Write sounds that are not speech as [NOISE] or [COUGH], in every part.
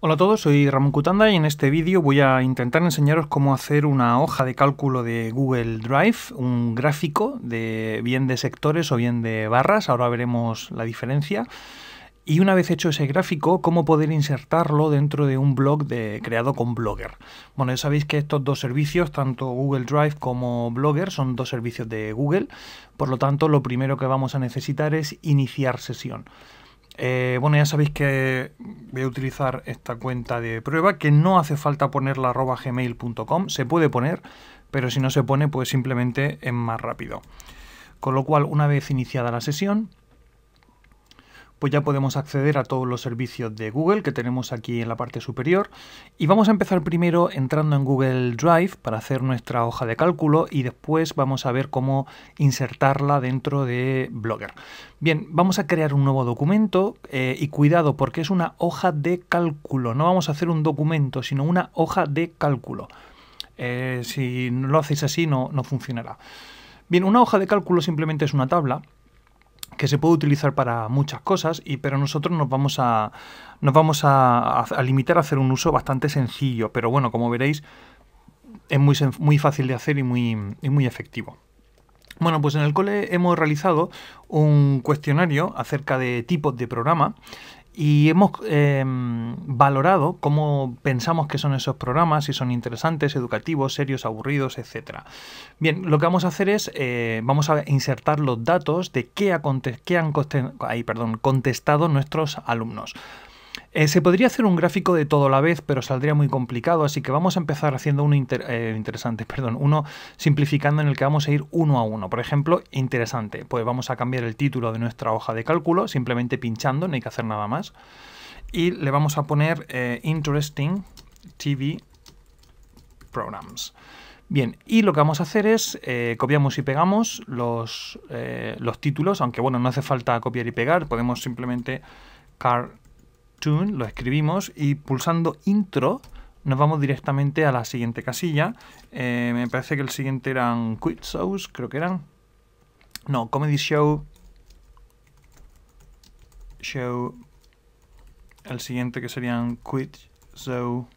Hola a todos, soy Ramón Cutanda y en este vídeo voy a intentar enseñaros cómo hacer una hoja de cálculo de Google Drive, un gráfico de bien de sectores o bien de barras, ahora veremos la diferencia. Y una vez hecho ese gráfico, cómo poder insertarlo dentro de un blog de, creado con Blogger. Bueno, ya sabéis que estos dos servicios, tanto Google Drive como Blogger, son dos servicios de Google. Por lo tanto, lo primero que vamos a necesitar es iniciar sesión. Eh, bueno, ya sabéis que voy a utilizar esta cuenta de prueba, que no hace falta ponerla arroba gmail.com, se puede poner, pero si no se pone, pues simplemente es más rápido. Con lo cual, una vez iniciada la sesión, pues ya podemos acceder a todos los servicios de Google que tenemos aquí en la parte superior. Y vamos a empezar primero entrando en Google Drive para hacer nuestra hoja de cálculo y después vamos a ver cómo insertarla dentro de Blogger. Bien, vamos a crear un nuevo documento eh, y cuidado porque es una hoja de cálculo. No vamos a hacer un documento, sino una hoja de cálculo. Eh, si no lo hacéis así no, no funcionará. Bien, una hoja de cálculo simplemente es una tabla que se puede utilizar para muchas cosas, y, pero nosotros nos vamos, a, nos vamos a, limitar a hacer un uso bastante sencillo, pero bueno, como veréis, es muy, muy fácil de hacer y muy, y muy efectivo. Bueno, pues en el cole hemos realizado un cuestionario acerca de tipos de programa y hemos em, valorado cómo pensamos que son esos programas, si son interesantes, educativos, serios, aburridos, etc. Bien, lo que vamos a hacer es, eh, vamos a insertar los datos de qué, qué han perdón, contestado nuestros alumnos. Eh, se podría hacer un gráfico de todo a la vez, pero saldría muy complicado, así que vamos a empezar haciendo uno eh, interesante, [LAUGHS] perdón, uno simplificando en el que vamos a ir uno a uno. Por ejemplo, interesante, pues vamos a cambiar el título de nuestra hoja de cálculo, simplemente pinchando, no hay que hacer nada más. Y le vamos a poner eh, Interesting TV Programs. Bien, y lo que vamos a hacer es copiamos y pegamos los, los, títulos, aunque bueno, no hace falta copiar y pegar, podemos simplemente car tune, lo escribimos y pulsando intro nos vamos directamente a la siguiente casilla. Eh, me parece que el siguiente eran Quit Shows, creo que eran. No, Comedy Show. Show. El siguiente que serían Quit Show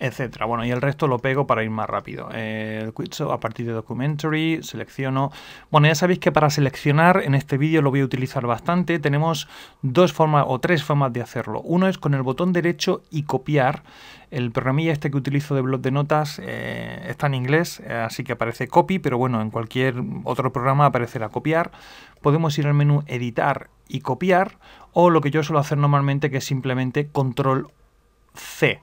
etcétera. Bueno, y el resto lo pego para ir más rápido. el Quitso a partir de Documentary, selecciono. Bueno, ya sabéis que para seleccionar en este vídeo lo voy a utilizar bastante. Tenemos dos formas o tres formas de hacerlo. Uno es con el botón derecho y copiar. El programilla este que utilizo de blog de notas eh, está en inglés, así que aparece copy, pero bueno, en cualquier otro programa aparecerá copiar. Podemos ir al menú editar y copiar, o lo que yo suelo hacer normalmente que es simplemente control C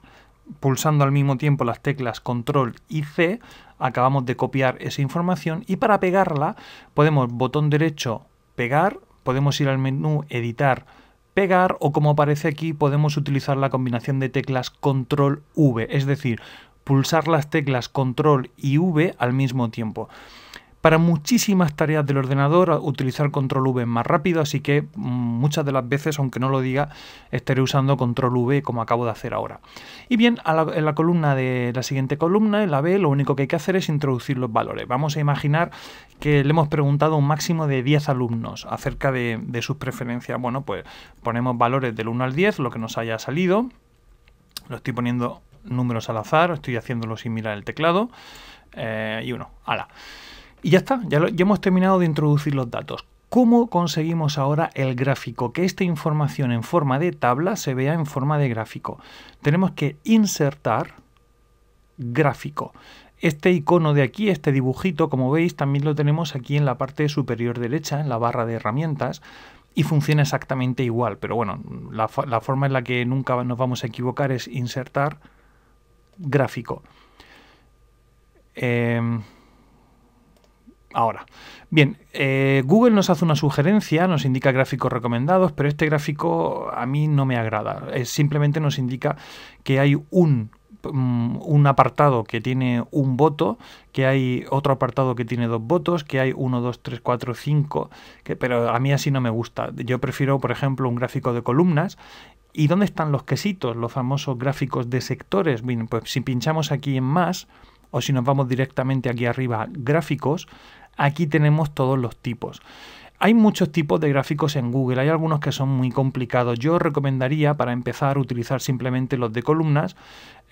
pulsando al mismo tiempo las teclas control y C, acabamos de copiar esa información y para pegarla podemos botón derecho pegar, podemos ir al menú editar pegar o como aparece aquí podemos utilizar la combinación de teclas control V, es decir, pulsar las teclas control y V al mismo tiempo. Para muchísimas tareas del ordenador utilizar control V es más rápido, así que mm, muchas de las veces, aunque no lo diga, estaré usando control V como acabo de hacer ahora. Y bien, en la columna de la siguiente columna, en la B, lo único que hay que hacer es introducir los valores. Vamos a imaginar que le hemos preguntado a un máximo de 10 alumnos acerca de, sus preferencias. Bueno, pues ponemos valores del 1 al 10, lo que nos haya salido. Lo estoy poniendo números al azar, estoy haciéndolo sin mirar el teclado. Eh, y uno, ala. Y ya está, ya, ya hemos terminado de introducir los datos. ¿Cómo conseguimos ahora el gráfico? Que esta información en forma de tabla se vea en forma de gráfico. Tenemos que insertar gráfico. Este icono de aquí, este dibujito, como veis, también lo tenemos aquí en la parte superior derecha, en la barra de herramientas, y funciona exactamente igual. Pero bueno, la, forma en la que nunca nos vamos a equivocar es insertar gráfico. Em, Ahora, bien, eh, Google nos hace una sugerencia, nos indica gráficos recomendados, pero este gráfico a mí no me agrada. Eh, simplemente nos indica que hay mm, un, apartado que tiene un voto, que hay otro apartado que tiene dos votos, que hay uno, dos, tres, cuatro, cinco, pero a mí así no me gusta. Yo prefiero, por ejemplo, un gráfico de columnas ¿Y dónde están los quesitos, los famosos gráficos de sectores? Bien, pues si pinchamos aquí en más o si nos vamos directamente aquí arriba, gráficos, Aquí tenemos todos los tipos. Hay muchos tipos de gráficos en Google, hay algunos que son muy complicados. Yo recomendaría para empezar utilizar simplemente los de columnas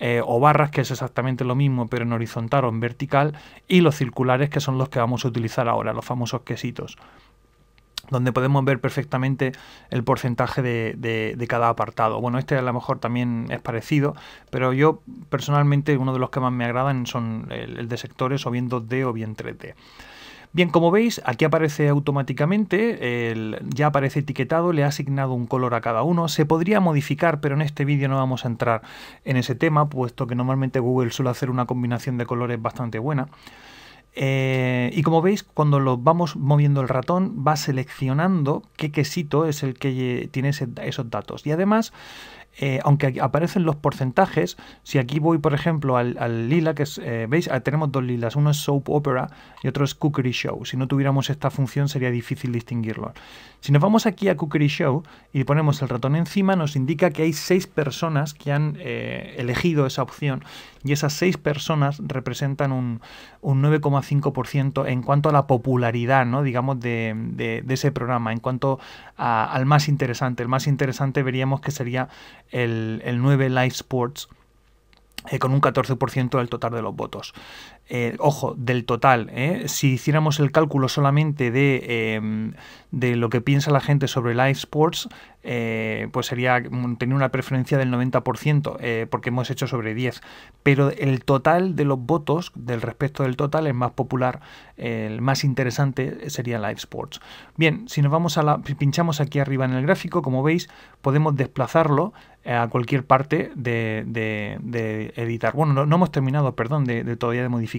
eh, o barras, que es exactamente lo mismo, pero en horizontal o en vertical, y los circulares, que son los que vamos a utilizar ahora, los famosos quesitos donde podemos ver perfectamente el porcentaje de, cada apartado. Bueno, este a lo mejor también es parecido, pero yo personalmente uno de los que más me agradan son el, el de sectores o bien 2D o bien 3D. Bien, como veis, aquí aparece automáticamente, el, ya aparece etiquetado, le ha asignado un color a cada uno. Se podría modificar, pero en este vídeo no vamos a entrar en ese tema, puesto que normalmente Google suele hacer una combinación de colores bastante buena. Eh, y como veis, cuando lo vamos moviendo el ratón, va seleccionando qué quesito es el que tiene esos datos. Y además, eh, aunque aparecen los porcentajes, si aquí voy, por ejemplo, al, lila, que es, eh, ¿veis? Ah, tenemos dos lilas, uno es soap opera y otro es cookery show. Si no tuviéramos esta función sería difícil distinguirlo. Si nos vamos aquí a cookery show y ponemos el ratón encima, nos indica que hay seis personas que han eh, elegido esa opción y esas seis personas representan un, 9,5% en cuanto a la popularidad, ¿no? digamos, de, de ese programa, en cuanto al más interesante. El más interesante veríamos que sería el, 9 Live Sports, eh, con un 14% del total de los votos. Eh, ojo, del total, ¿eh? si hiciéramos el cálculo solamente em, de, lo que piensa la gente sobre live sports, eh, pues sería tener una preferencia del 90%, porque hemos hecho sobre 10. Pero el total de los votos, del respecto del total, es más popular, el más interesante sería live sports. Bien, si nos vamos a la, pinchamos aquí arriba en el gráfico, como veis, podemos desplazarlo a cualquier parte de, editar. Bueno, no, hemos terminado, perdón, de, de todavía de modificar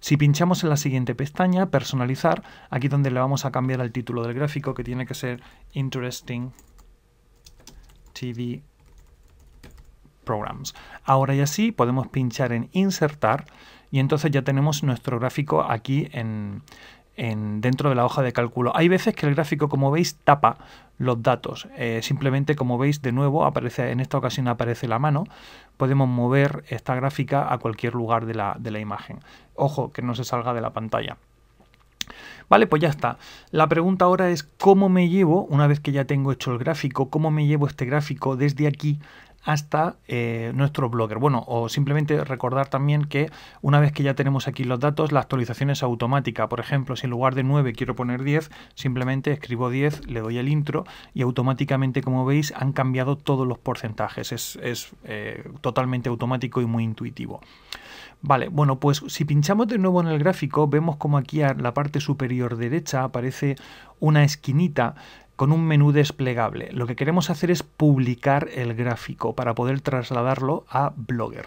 si pinchamos en la siguiente pestaña, personalizar, aquí donde le vamos a cambiar el título del gráfico, que tiene que ser Interesting TV Programs. Ahora y así podemos pinchar en insertar y entonces ya tenemos nuestro gráfico aquí en, dentro de la hoja de cálculo. Hay veces que el gráfico, como veis, tapa los datos. Eh, simplemente, como veis, de nuevo aparece, en esta ocasión aparece la mano. Podemos mover esta gráfica a cualquier lugar de la, de la imagen. Ojo, que no se salga de la pantalla. Vale, pues ya está. La pregunta ahora es cómo me llevo, una vez que ya tengo hecho el gráfico, cómo me llevo este gráfico desde aquí hasta eh, nuestro blogger. Bueno, o simplemente recordar también que una vez que ya tenemos aquí los datos, la actualización es automática. Por ejemplo, si en lugar de 9 quiero poner 10, simplemente escribo 10, le doy el intro y automáticamente, como veis, han cambiado todos los porcentajes. Es, es eh, totalmente automático y muy intuitivo. Vale, bueno, pues si pinchamos de nuevo en el gráfico, vemos como aquí a la parte superior derecha aparece una esquinita con un menú desplegable. Lo que queremos hacer es publicar el gráfico para poder trasladarlo a Blogger.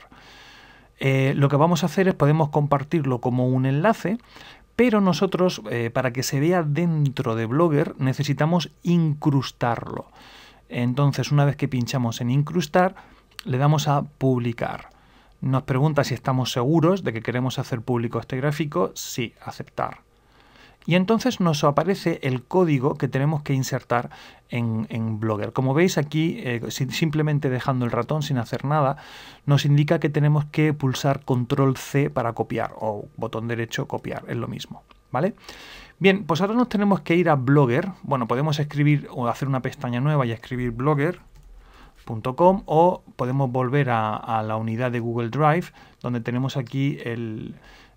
Eh, lo que vamos a hacer es podemos compartirlo como un enlace, pero nosotros eh, para que se vea dentro de Blogger necesitamos incrustarlo. Entonces una vez que pinchamos en incrustar, le damos a publicar. Nos pregunta si estamos seguros de que queremos hacer público este gráfico. Sí, aceptar y entonces nos aparece el código que tenemos que insertar en, Blogger. Como veis aquí, eh, simplemente dejando el ratón sin hacer nada, nos indica que tenemos que pulsar control C para copiar o botón derecho copiar, es lo mismo. ¿Vale? Bien, pues ahora nos tenemos que ir a Blogger. Bueno, podemos escribir o hacer una pestaña nueva y escribir blogger.com o podemos volver a, la unidad de Google Drive donde tenemos aquí el,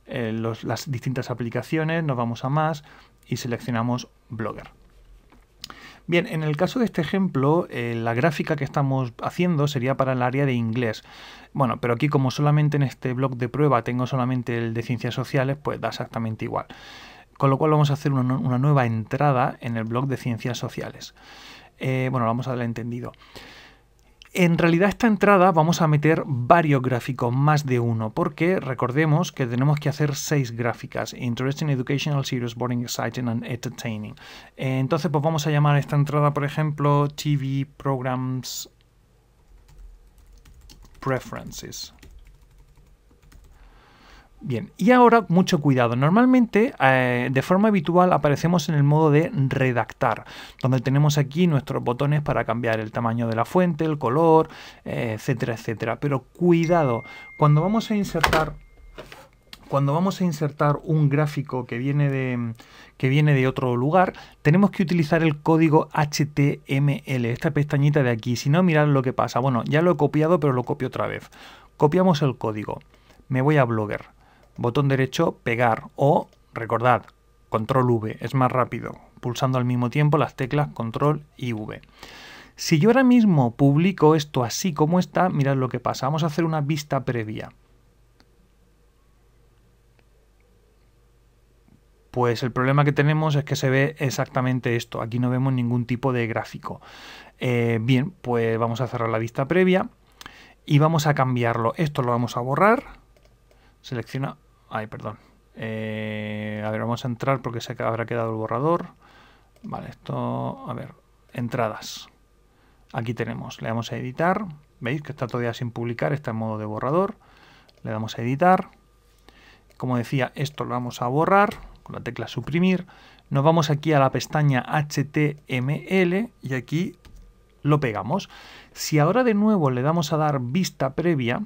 eh, las distintas aplicaciones, nos vamos a más y seleccionamos Blogger. Bien, en el caso de este ejemplo, eh, la gráfica que estamos haciendo sería para el área de inglés. Bueno, pero aquí como solamente en este blog de prueba tengo solamente el de ciencias sociales, pues da exactamente igual. Con lo cual vamos a hacer una, nueva entrada en el blog de ciencias sociales. Eh, bueno, vamos a darle entendido. En realidad esta entrada vamos a meter varios gráficos, más de uno, porque recordemos que tenemos que hacer seis gráficas. Interesting, Educational, Serious, Boring, Exciting and Entertaining. Eh, entonces pues vamos a llamar esta entrada, por ejemplo, TV Programs Preferences. Bien, y ahora mucho cuidado. Normalmente, eh, de forma habitual, aparecemos en el modo de redactar, donde tenemos aquí nuestros botones para cambiar el tamaño de la fuente, el color, eh, etcétera, etcétera. Pero cuidado, cuando vamos a insertar cuando vamos a insertar un gráfico que viene de, que viene de otro lugar, tenemos que utilizar el código HTML, esta pestañita de aquí. Si no, mirad lo que pasa. Bueno, ya lo he copiado, pero lo copio otra vez. Copiamos el código. Me voy a Blogger botón derecho, pegar o, recordad, control V, es más rápido, pulsando al mismo tiempo las teclas control y V. Si yo ahora mismo publico esto así como está, mirad lo que pasa, vamos a hacer una vista previa. Pues el problema que tenemos es que se ve exactamente esto, aquí no vemos ningún tipo de gráfico. Eh, bien, pues vamos a cerrar la vista previa y vamos a cambiarlo. Esto lo vamos a borrar, selecciona Ay, perdón. Eh, a ver, vamos a entrar porque se habrá quedado el borrador. Vale, esto... A ver, entradas. Aquí tenemos. Le damos a editar. ¿Veis que está todavía sin publicar? Está en modo de borrador. Le damos a editar. Como decía, esto lo vamos a borrar con la tecla suprimir. Nos vamos aquí a la pestaña HTML y aquí lo pegamos. Si ahora de nuevo le damos a dar vista previa,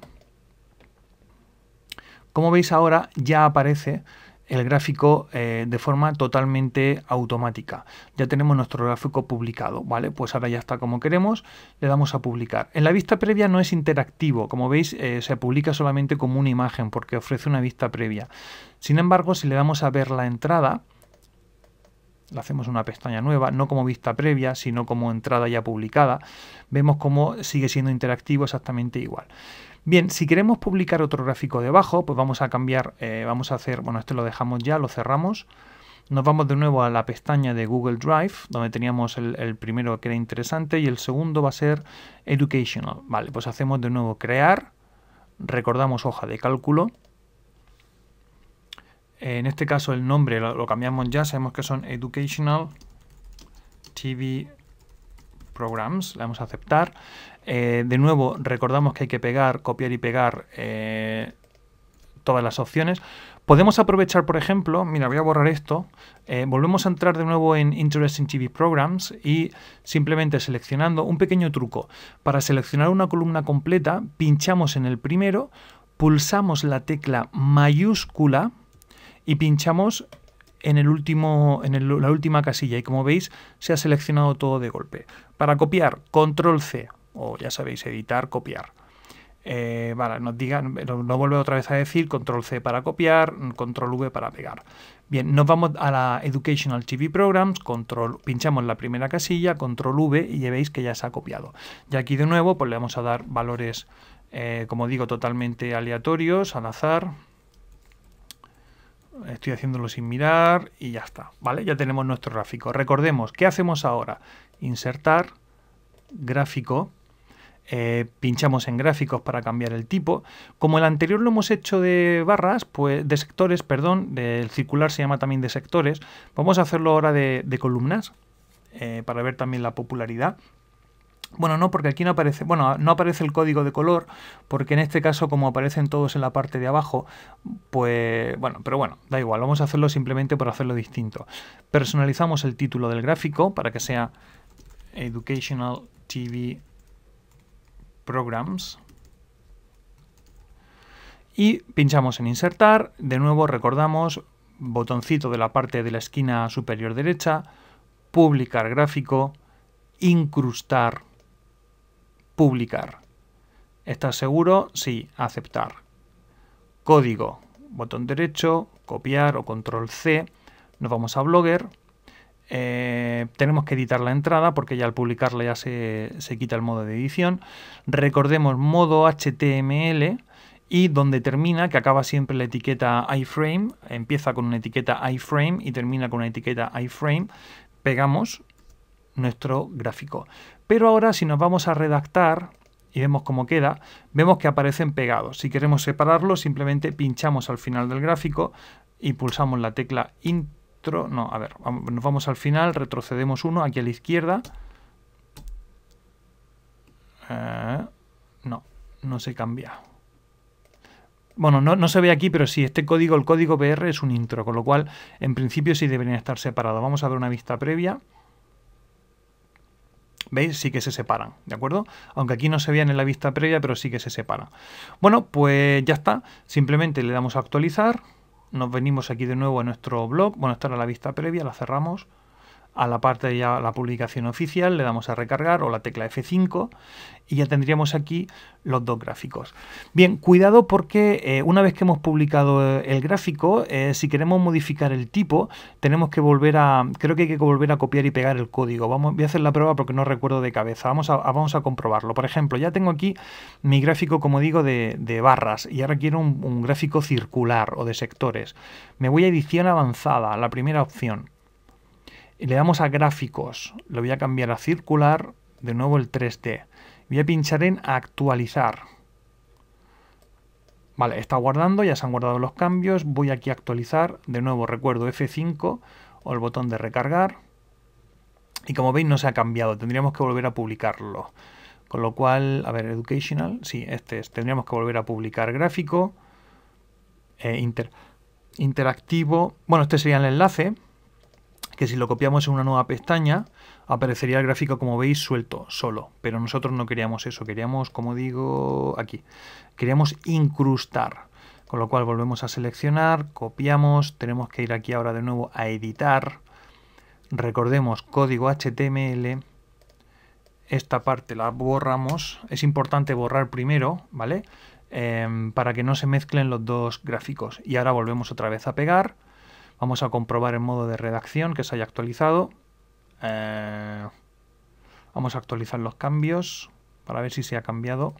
como veis ahora ya aparece el gráfico eh, de forma totalmente automática. Ya tenemos nuestro gráfico publicado, ¿vale? Pues ahora ya está como queremos, le damos a publicar. En la vista previa no es interactivo, como veis eh, se publica solamente como una imagen porque ofrece una vista previa. Sin embargo, si le damos a ver la entrada, le hacemos una pestaña nueva, no como vista previa, sino como entrada ya publicada, vemos cómo sigue siendo interactivo exactamente igual. Bien, si queremos publicar otro gráfico debajo, pues vamos a cambiar, eh, vamos a hacer, bueno, este lo dejamos ya, lo cerramos. Nos vamos de nuevo a la pestaña de Google Drive, donde teníamos el, primero que era interesante y el segundo va a ser Educational. Vale, pues hacemos de nuevo crear, recordamos hoja de cálculo. En este caso el nombre lo, lo cambiamos ya, sabemos que son Educational TV Programs, la vamos a aceptar. Eh, de nuevo, recordamos que hay que pegar, copiar y pegar eh, todas las opciones. Podemos aprovechar, por ejemplo, mira, voy a borrar esto, eh, volvemos a entrar de nuevo en Interesting TV Programs y simplemente seleccionando un pequeño truco. Para seleccionar una columna completa, pinchamos en el primero, pulsamos la tecla mayúscula y pinchamos en, el último, en la última casilla y como veis se ha seleccionado todo de golpe. Para copiar, control C o ya sabéis, editar, copiar. Eh, vale, nos no vuelve otra vez a decir, control C para copiar, control V para pegar. Bien, nos vamos a la Educational TV Programs, control, pinchamos la primera casilla, control V y ya veis que ya se ha copiado. Y aquí de nuevo pues le vamos a dar valores, eh, como digo, totalmente aleatorios, al azar, estoy haciéndolo sin mirar y ya está, ¿vale? Ya tenemos nuestro gráfico. Recordemos, ¿qué hacemos ahora? Insertar, gráfico, eh, pinchamos en gráficos para cambiar el tipo. Como el anterior lo hemos hecho de barras, pues de sectores, perdón, del circular se llama también de sectores, vamos a hacerlo ahora de, columnas eh, para ver también la popularidad. Bueno, no, porque aquí no aparece, bueno, no aparece el código de color, porque en este caso, como aparecen todos en la parte de abajo, pues bueno, pero bueno, da igual, vamos a hacerlo simplemente por hacerlo distinto. Personalizamos el título del gráfico para que sea Educational TV Programs. Y pinchamos en insertar, de nuevo recordamos, botoncito de la parte de la esquina superior derecha, publicar gráfico, incrustar publicar. ¿Estás seguro? Sí, aceptar. Código, botón derecho, copiar o control C. Nos vamos a Blogger. Eh, tenemos que editar la entrada porque ya al publicarla ya se, se quita el modo de edición. Recordemos modo HTML y donde termina, que acaba siempre la etiqueta iframe, empieza con una etiqueta iframe y termina con una etiqueta iframe, pegamos nuestro gráfico. Pero ahora si nos vamos a redactar y vemos cómo queda, vemos que aparecen pegados. Si queremos separarlos, simplemente pinchamos al final del gráfico y pulsamos la tecla intro. No, a ver, nos vamos al final, retrocedemos uno aquí a la izquierda. Eh, no, no se cambia. Bueno, no, no, se ve aquí, pero si este código, el código PR es un intro, con lo cual en principio sí deberían estar separados. Vamos a ver una vista previa. ¿Veis? Sí que se separan, ¿de acuerdo? Aunque aquí no se vean en la vista previa, pero sí que se separan. Bueno, pues ya está. Simplemente le damos a actualizar. Nos venimos aquí de nuevo a nuestro blog. Bueno, esta era la vista previa, la cerramos a la parte de ya la publicación oficial, le damos a recargar o la tecla F5 y ya tendríamos aquí los dos gráficos. Bien, cuidado porque eh, una vez que hemos publicado eh, el gráfico, eh, si queremos modificar el tipo, tenemos que volver a, creo que hay que volver a copiar y pegar el código. Vamos, voy a hacer la prueba porque no recuerdo de cabeza. Vamos a, ah, vamos a comprobarlo. Por ejemplo, ya tengo aquí mi gráfico, como digo, de, barras y ahora quiero un gráfico circular o de sectores. Me voy a edición avanzada, la primera opción y le damos a gráficos. Lo voy a cambiar a circular, de nuevo el 3D. Voy a pinchar en actualizar. Vale, está guardando, ya se han guardado los cambios. Voy aquí a actualizar, de nuevo recuerdo F5 o el botón de recargar. Y como veis no se ha cambiado, tendríamos que volver a publicarlo. Con lo cual, a ver, educational, sí, este es. Tendríamos que volver a publicar gráfico, eh, interactivo. Bueno, este sería el enlace que si lo copiamos en una nueva pestaña, aparecería el gráfico como veis suelto, solo. Pero nosotros no queríamos eso, queríamos, como digo, aquí, queríamos incrustar. Con lo cual volvemos a seleccionar, copiamos, tenemos que ir aquí ahora de nuevo a editar. Recordemos código HTML, esta parte la borramos. Es importante borrar primero, ¿vale? Em, para que no se mezclen los dos gráficos. Y ahora volvemos otra vez a pegar Vamos a comprobar el modo de redacción que se haya actualizado. Eh, vamos a actualizar los cambios para ver si se ha cambiado.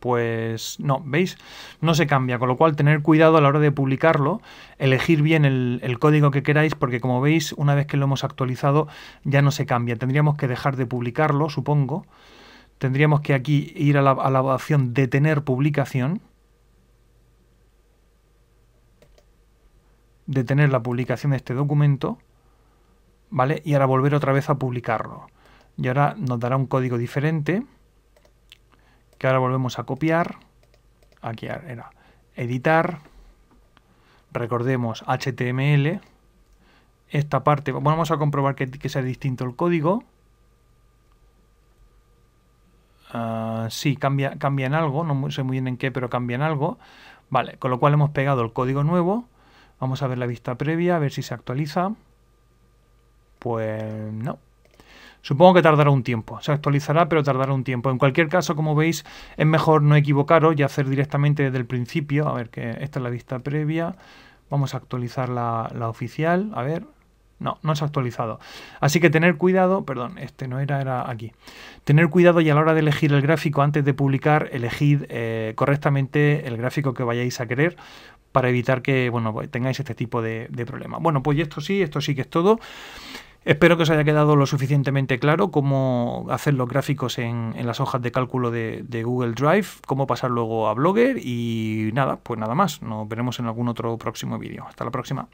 Pues no, ¿veis? No se cambia, con lo cual tener cuidado a la hora de publicarlo, elegir bien el, código que queráis, porque como veis, una vez que lo hemos actualizado, ya no se cambia. Tendríamos que dejar de publicarlo, supongo. Tendríamos que aquí ir a la, a la opción detener publicación detener la publicación de este documento, ¿vale? Y ahora volver otra vez a publicarlo. Y ahora nos dará un código diferente, que ahora volvemos a copiar. Aquí era editar, recordemos HTML, esta parte, bueno, vamos a comprobar que, que, sea distinto el código. Ah, sí, cambia, cambia en algo, no sé muy bien en qué, pero cambia en algo. Vale, con lo cual hemos pegado el código nuevo Vamos a ver la vista previa, a ver si se actualiza. Pues no. Supongo que tardará un tiempo, se actualizará pero tardará un tiempo. En cualquier caso, como veis, es mejor no equivocaros y hacer directamente desde el principio. A ver, que esta es la vista previa. Vamos a actualizar la, la oficial, a ver, no, no se ha actualizado. Así que tener cuidado, perdón, este no era, era aquí. Tener cuidado y a la hora de elegir el gráfico antes de publicar, elegid eh, correctamente el gráfico que vayáis a querer para evitar que bueno, pues, tengáis este tipo de, problemas. Bueno, pues esto sí, esto sí que es todo. Espero que os haya quedado lo suficientemente claro cómo hacer los gráficos en, las hojas de cálculo de, Google Drive, cómo pasar luego a Blogger y nada, pues nada más. Nos veremos en algún otro próximo vídeo. Hasta la próxima.